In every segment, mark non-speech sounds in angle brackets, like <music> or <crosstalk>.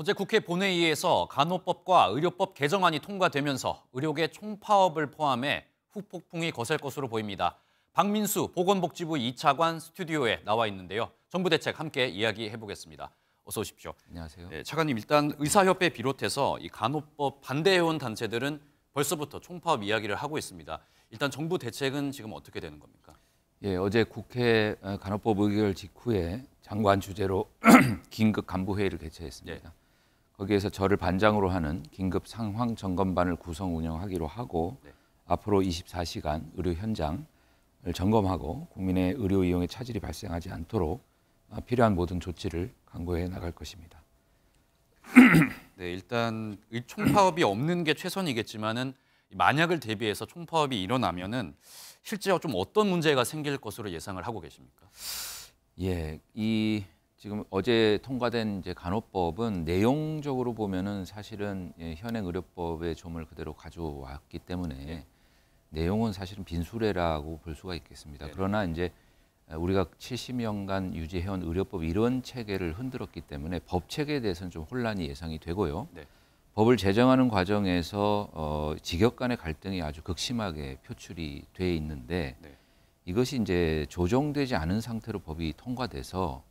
어제 국회 본회의에서 간호법과 의료법 개정안이 통과되면서 의료계 총파업을 포함해 후폭풍이 거셀 것으로 보입니다. 박민수 보건복지부 2차관 스튜디오에 나와 있는데요. 정부 대책 함께 이야기해 보겠습니다. 어서 오십시오. 안녕하세요. 네, 차관님 일단 의사협회 비롯해서 이 간호법 반대해온 단체들은 벌써부터 총파업 이야기를 하고 있습니다. 일단 정부 대책은 지금 어떻게 되는 겁니까? 예, 어제 국회 어, 간호법 의결 직후에 장관 주재로 <clears throat> 긴급 간부회의를 개최했습니다. 예. 거기에서 저를 반장으로 하는 긴급 상황 점검반을 구성 운영하기로 하고 네. 앞으로 24시간 의료 현장을 점검하고 국민의 의료 이용에 차질이 발생하지 않도록 아, 필요한 모든 조치를 강구해 나갈 것입니다. <clears throat> 네, 일단 총파업이 없는 게 최선이겠지만은 만약을 대비해서 총파업이 일어나면은 실제 좀 어떤 문제가 생길 것으로 예상을 하고 계십니까? 예, 이 지금 어제 통과된 이제 간호법은 내용적으로 보면은 사실은 예, 현행 의료법의 점을 그대로 가져왔기 때문에 네. 내용은 사실은 빈수레라고 볼 수가 있겠습니다. 네. 그러나 이제 우리가 70년간 유지해온 의료법 이런 체계를 흔들었기 때문에 법 체계에 대해서는 좀 혼란이 예상이 되고요. 네. 법을 제정하는 과정에서 어, 직역 간의 갈등이 아주 극심하게 표출이 돼 있는데 네. 이것이 이제 조정되지 않은 상태로 법이 통과돼서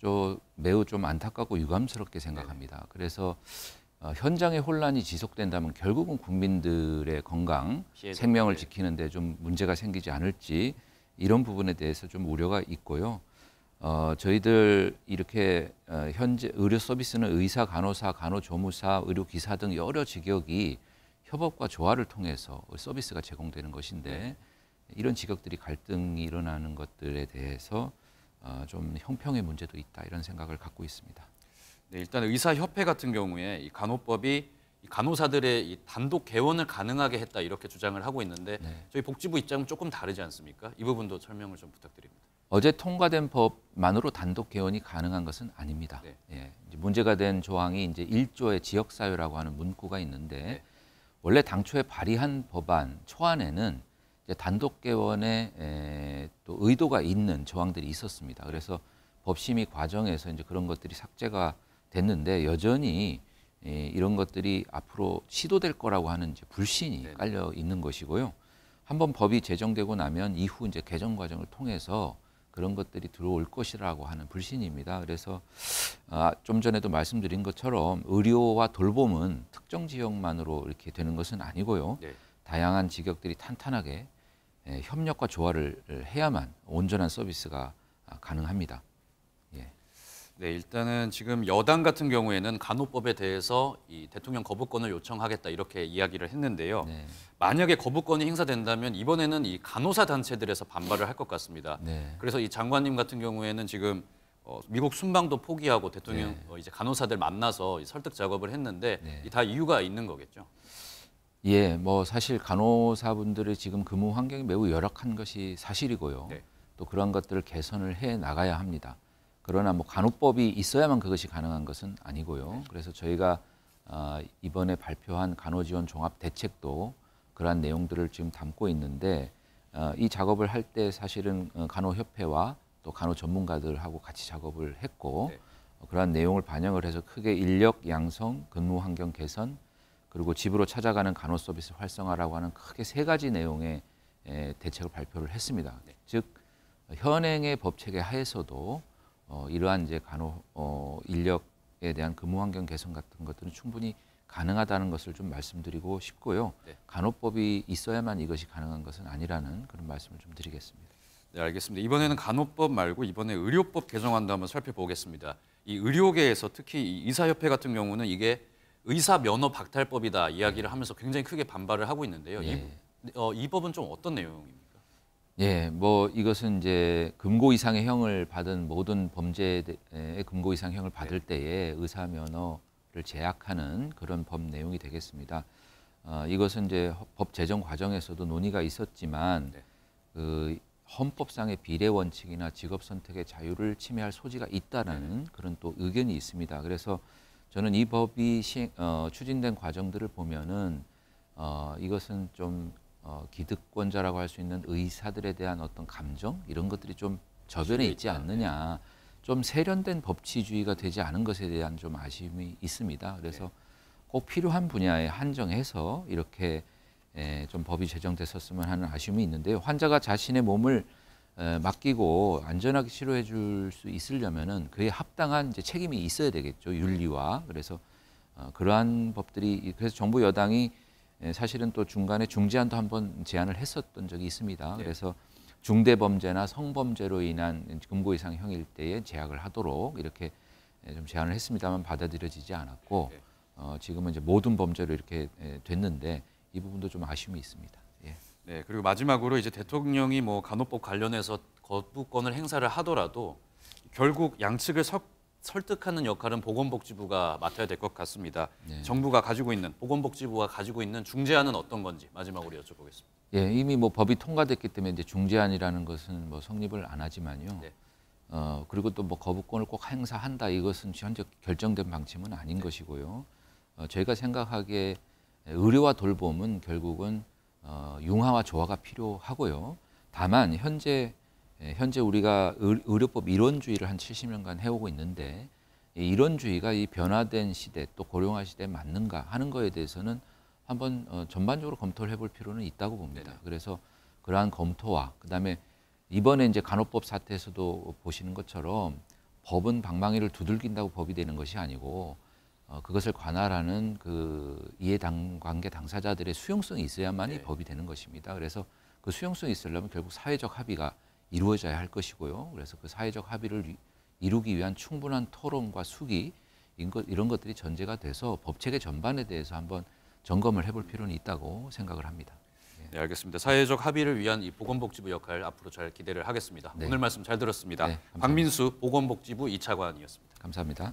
저 매우 좀 안타깝고 유감스럽게 생각합니다. 그래서 어, 현장의 혼란이 지속된다면 결국은 국민들의 건강, 생명을 네. 지키는데 좀 문제가 생기지 않을지 이런 부분에 대해서 좀 우려가 있고요. 어, 저희들 이렇게 어, 현재 의료 서비스는 의사, 간호사, 간호조무사, 의료기사 등 여러 직역이 협업과 조화를 통해서 서비스가 제공되는 것인데 네. 이런 직역들이 갈등이 일어나는 것들에 대해서 아, 좀 형평의 문제도 있다 이런 생각을 갖고 있습니다. 네, 일단 의사협회 같은 경우에 간호법이 간호사들의 이 단독 개원을 가능하게 했다 이렇게 주장을 하고 있는데 네. 저희 복지부 입장은 조금 다르지 않습니까? 이 부분도 설명을 좀 부탁드립니다. 어제 통과된 법만으로 단독 개원이 가능한 것은 아닙니다. 네. 예, 문제가 된 조항이 이제 일조의 지역사회라고 하는 문구가 있는데 네. 원래 당초에 발의한 법안 초안에는 단독 개원의또 의도가 있는 저항들이 있었습니다. 그래서 법심의 과정에서 이제 그런 것들이 삭제가 됐는데 여전히 이런 것들이 앞으로 시도될 거라고 하는 이제 불신이 네. 깔려 있는 것이고요. 한번 법이 제정되고 나면 이후 이제 개정 과정을 통해서 그런 것들이 들어올 것이라고 하는 불신입니다. 그래서 아, 좀 전에도 말씀드린 것처럼 의료와 돌봄은 특정 지역만으로 이렇게 되는 것은 아니고요. 네. 다양한 직역들이 탄탄하게 예, 협력과 조화를 해야만 온전한 서비스가 아, 가능합니다. 예. 네, 일단은 지금 여당 같은 경우에는 간호법에 대해서 이 대통령 거부권을 요청하겠다 이렇게 이야기를 했는데요. 네. 만약에 거부권이 행사된다면 이번에는 이 간호사 단체들에서 반발을 할 것 같습니다. 네. 그래서 이 장관님 같은 경우에는 지금 어, 미국 순방도 포기하고 대통령 네. 어, 이제 간호사들 만나서 설득 작업을 했는데 네. 이다 이유가 있는 거겠죠. 예, 뭐 사실 간호사분들의 지금 근무 환경이 매우 열악한 것이 사실이고요. 네. 또 그런 것들을 개선을 해 나가야 합니다. 그러나 뭐 간호법이 있어야만 그것이 가능한 것은 아니고요. 네. 그래서 저희가 어, 이번에 발표한 간호지원 종합 대책도 그러한 내용들을 지금 담고 있는데 어, 이 작업을 할 때 사실은 어, 간호협회와 또 간호 전문가들하고 같이 작업을 했고 네. 어, 그러한 내용을 반영을 해서 크게 인력 양성, 근무 환경 개선, 그리고 집으로 찾아가는 간호 서비스 활성화라고 하는 크게 세 가지 내용의 대책을 발표를 했습니다. 네. 즉 현행의 법 체계 하에서도 어, 이러한 이제 간호 어, 인력에 대한 근무 환경 개선 같은 것들은 충분히 가능하다는 것을 좀 말씀드리고 싶고요. 네. 간호법이 있어야만 이것이 가능한 것은 아니라는 그런 말씀을 좀 드리겠습니다. 네, 알겠습니다. 이번에는 간호법 말고 이번에 의료법 개정안도 한번 살펴보겠습니다. 이 의료계에서 특히 이사협회 같은 경우는 이게 의사 면허 박탈법이다 이야기를 하면서 굉장히 크게 반발을 하고 있는데요. 예. 이, 어, 이 법은 좀 어떤 내용입니까? 예, 뭐 이것은 이제 금고 이상의 형을 받은 모든 범죄에 금고 이상형을 받을 네. 때에 의사 면허를 제약하는 그런 법 내용이 되겠습니다. 어, 이것은 이제 법 제정 과정에서도 논의가 있었지만 네. 그 헌법상의 비례 원칙이나 직업 선택의 자유를 침해할 소지가 있다라는 네. 그런 또 의견이 있습니다. 그래서 저는 이 법이 시 어, 추진된 과정들을 보면은 어, 이것은 좀 어, 기득권자라고 할 수 있는 의사들에 대한 어떤 감정 이런 것들이 좀 저변에 있지 않느냐 네. 좀 세련된 법치주의가 되지 않은 것에 대한 좀 아쉬움이 있습니다. 그래서 네. 꼭 필요한 분야에 한정해서 이렇게 에, 예, 좀 법이 제정됐었으면 하는 아쉬움이 있는데요. 환자가 자신의 몸을 맡기고 안전하게 치료해 줄 수 있으려면은 그에 합당한 이제 책임이 있어야 되겠죠 윤리와 그래서 어, 그러한 법들이 그래서 정부 여당이 사실은 또 중간에 중재안도 한번 제안을 했었던 적이 있습니다. 네. 그래서 중대범죄나 성범죄로 인한 금고 이상 형일 때에 제약을 하도록 이렇게 좀 제안을 했습니다만 받아들여지지 않았고 네. 어, 지금은 이제 모든 범죄로 이렇게 됐는데 이 부분도 좀 아쉬움이 있습니다. 네, 그리고 마지막으로 이제 대통령이 뭐 간호법 관련해서 거부권을 행사를 하더라도 결국 양측을 석, 설득하는 역할은 보건복지부가 맡아야 될 것 같습니다. 네. 정부가 가지고 있는 보건복지부가 가지고 있는 중재안은 어떤 건지 마지막으로 여쭤보겠습니다. 예, 이미 뭐 법이 통과됐기 때문에 이제 중재안이라는 것은 뭐 성립을 안 하지만요. 네. 어, 그리고 또 뭐 거부권을 꼭 행사한다 이것은 현재 결정된 방침은 아닌 네. 것이고요. 어, 저희가 생각하기에 의료와 돌봄은 결국은 어, 융화와 조화가 필요하고요. 다만 현재 예, 현재 우리가 의료법 이론주의를 한 70년간 해오고 있는데 이 이론주의가 이 변화된 시대 또 고령화 시대에 맞는가 하는 거에 대해서는 한번 어, 전반적으로 검토를 해볼 필요는 있다고 봅니다. 네 그래서 그러한 검토와 그다음에 이번에 이제 간호법 사태에서도 보시는 것처럼 법은 방망이를 두들긴다고 법이 되는 것이 아니고 어, 그것을 관할하는 그 이해관계 당 당사자들의 수용성이 있어야만이 네. 법이 되는 것입니다. 그래서 그 수용성이 있으려면 결국 사회적 합의가 이루어져야 할 것이고요. 그래서 그 사회적 합의를 이루기 위한 충분한 토론과 숙의 이런 것들이 전제가 돼서 법체계 전반에 대해서 한번 점검을 해볼 필요는 있다고 생각을 합니다. 네, 네 알겠습니다. 사회적 합의를 위한 이 보건복지부 역할 앞으로 잘 기대를 하겠습니다. 네. 오늘 말씀 잘 들었습니다. 네, 박민수 보건복지부 2차관이었습니다. 감사합니다.